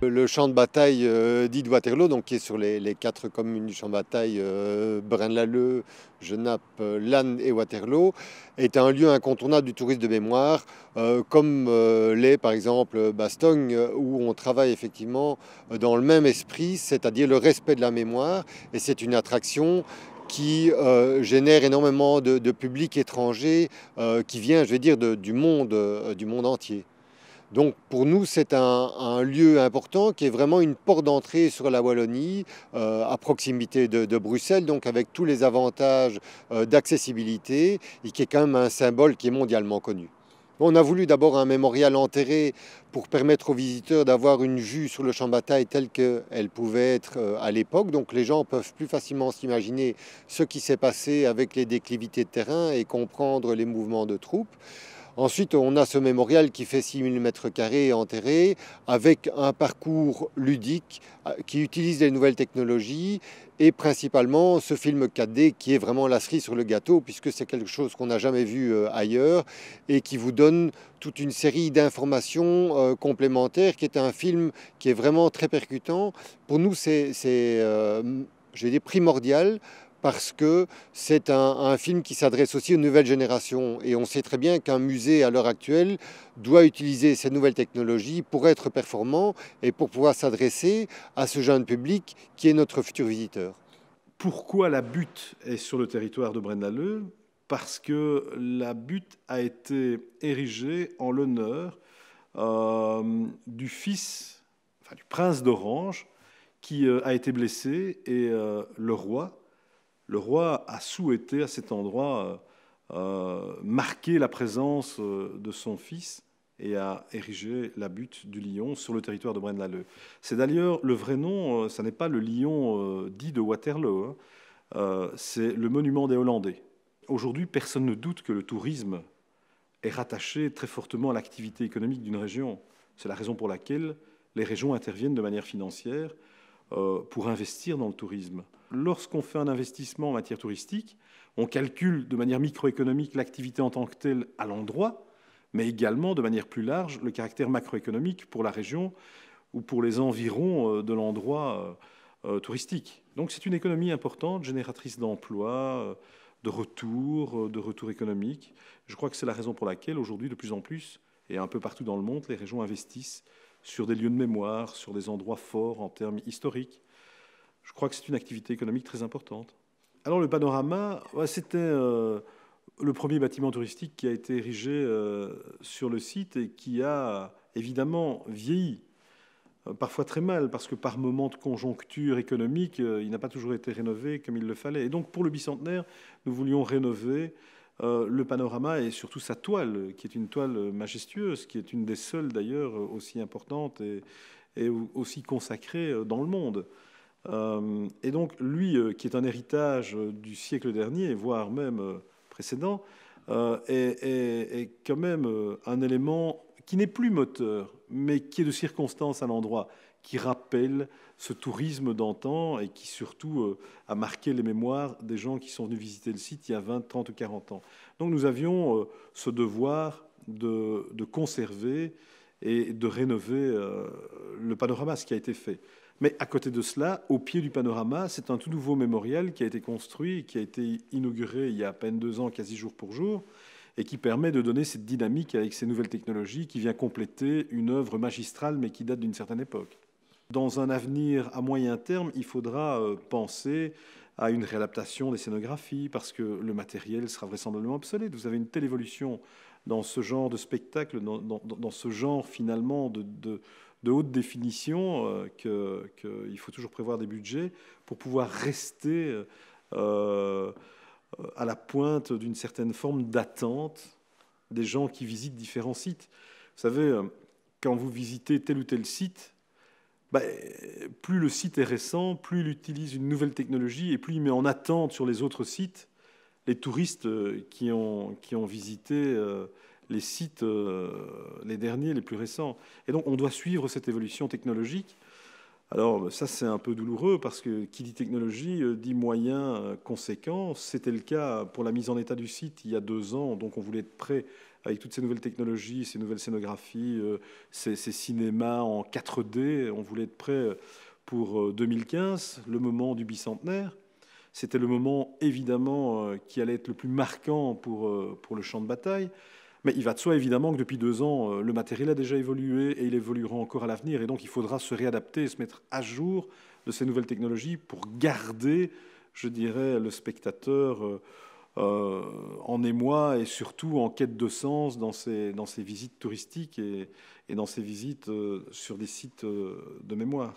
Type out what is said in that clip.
Le champ de bataille euh, Waterloo, donc qui est sur les, quatre communes du champ de bataille, euh, Braine-l'Alleud, Genappe, Lannes et Waterloo, est un lieu incontournable du tourisme de mémoire, euh, comme euh, l'est par exemple Bastogne, où on travaille effectivement dans le même esprit, c'est-à-dire le respect de la mémoire, et c'est une attraction qui euh, génère énormément de, publics public étranger qui vient, je vais dire, du, monde, du monde entier. Donc pour nous, c'est un, lieu important qui est vraiment une porte d'entrée sur la Wallonie, euh, à proximité de, Bruxelles, donc avec tous les avantages euh, d'accessibilité, et qui est quand même un symbole qui est mondialement connu. On a voulu d'abord un mémorial enterré pour permettre aux visiteurs d'avoir une vue sur le champ de bataille telle qu'elle pouvait être euh, à l'époque. Donc les gens peuvent plus facilement s'imaginer ce qui s'est passé avec les déclivités de terrain et comprendre les mouvements de troupes. Ensuite, on a ce mémorial qui fait 6000 mètres carrés enterré avec un parcours ludique euh, qui utilise les nouvelles technologies et principalement ce film 4D qui est vraiment la cerise sur le gâteau puisque c'est quelque chose qu'on n'a jamais vu euh, ailleurs et qui vous donne toute une série d'informations euh, complémentaires qui est un film qui est vraiment très percutant. Pour nous, c'est, je primordial parce que c'est un, film qui s'adresse aussi aux nouvelles générations. Et on sait très bien qu'un musée, à l'heure actuelle, doit utiliser ces nouvelles technologies pour être performant et pour pouvoir s'adresser à ce jeune public qui est notre futur visiteur. Pourquoi la butte est sur le territoire de Brennaleu Parce que la butte a été érigée en l'honneur euh, du fils, enfin, du prince d'Orange, qui euh, a été blessé et euh, le roi le roi a souhaité à cet endroit euh, euh, marquer la présence euh, de son fils et a érigé la butte du lion sur le territoire de Braine-l'Alleud. C'est d'ailleurs le vrai nom, ce n'est pas le lion dit de Waterloo, hein. c'est le monument des Hollandais. Aujourd'hui, personne ne doute que le tourisme est rattaché très fortement à l'activité économique d'une région. C'est la raison pour laquelle les régions interviennent de manière financière pour investir dans le tourisme lorsqu'on fait un investissement en matière touristique, on calcule de manière microéconomique l'activité en tant que telle à l'endroit, mais également de manière plus large le caractère macroéconomique pour la région ou pour les environs euh, de l'endroit euh, euh, touristique. Donc c'est une économie importante, génératrice d'emplois, de retours, de retours économiques. Je crois que c'est la raison pour laquelle aujourd'hui, de plus en plus, et un peu partout dans le monde, les régions investissent sur des lieux de mémoire, sur des endroits forts en termes historiques, je crois que c'est une activité économique très importante. Alors le panorama, c'était euh, le premier bâtiment touristique qui a été érigé euh, sur le site et qui a évidemment vieilli, euh, parfois très mal, parce que par moments de conjoncture économique, il n'a pas toujours été rénové comme il le fallait. Et donc pour le bicentenaire, nous voulions rénover le panorama et surtout sa toile, qui est une toile majestueuse, qui est une des seules d'ailleurs aussi importante et, et aussi consacrée dans le monde. Euh, et donc, lui, euh, qui est un héritage euh, du siècle dernier, voire même précédent, est, quand même un élément qui n'est plus moteur, mais qui est de circonstance à l'endroit, qui rappelle ce tourisme d'antan et qui surtout a marqué les mémoires des gens qui sont venus visiter le site il y a 20, 30 ou 40 ans. Donc nous avions ce devoir de conserver et de rénover euh, le panorama, ce qui a été fait. Mais à côté de cela, au pied du panorama, c'est un tout nouveau mémorial qui a été construit, qui a été inauguré il y a à peine deux ans, quasi jour pour jour, et qui permet de donner cette dynamique avec ces nouvelles technologies qui vient compléter une œuvre magistrale mais qui date d'une certaine époque. Dans un avenir à moyen terme, il faudra euh, penser à une réadaptation des scénographies, parce que le matériel sera vraisemblablement obsolète. Vous avez une telle évolution dans ce genre de spectacle, dans, ce genre finalement de, haute définition, euh, qu'il faut toujours prévoir des budgets pour pouvoir rester euh, euh, à la pointe d'une certaine forme d'attente des gens qui visitent différents sites. Vous savez, quand vous visitez tel ou tel site, bah, euh, plus le site est récent, plus il utilise une nouvelle technologie et plus il met en attente sur les autres sites les touristes euh, qui ont, qui ont visité euh, les sites les derniers, les plus récents. Et donc on doit suivre cette évolution technologique. Alors bah, ça c'est un peu douloureux parce que qui dit technologie euh, dit moyens euh, conséquents. C'était le cas pour la mise en état du site il y a deux ans, donc on voulait être prêt avec toutes ces nouvelles technologies, ces nouvelles scénographies, euh, ces, cinémas en 4D. On voulait être prêt pour 2015, le moment du bicentenaire. C'était le moment évidemment qui allait être le plus marquant pour le champ de bataille. Mais il va de soi évidemment que depuis deux ans, euh, le matériel a déjà évolué et il évoluera encore à l'avenir. Et donc il faudra se réadapter et se mettre à jour de ces nouvelles technologies pour garder, je dirais, le spectateur euh, euh, en émoi et surtout en quête de sens dans ses, dans ses visites touristiques et, dans ses visites sur des sites de mémoire.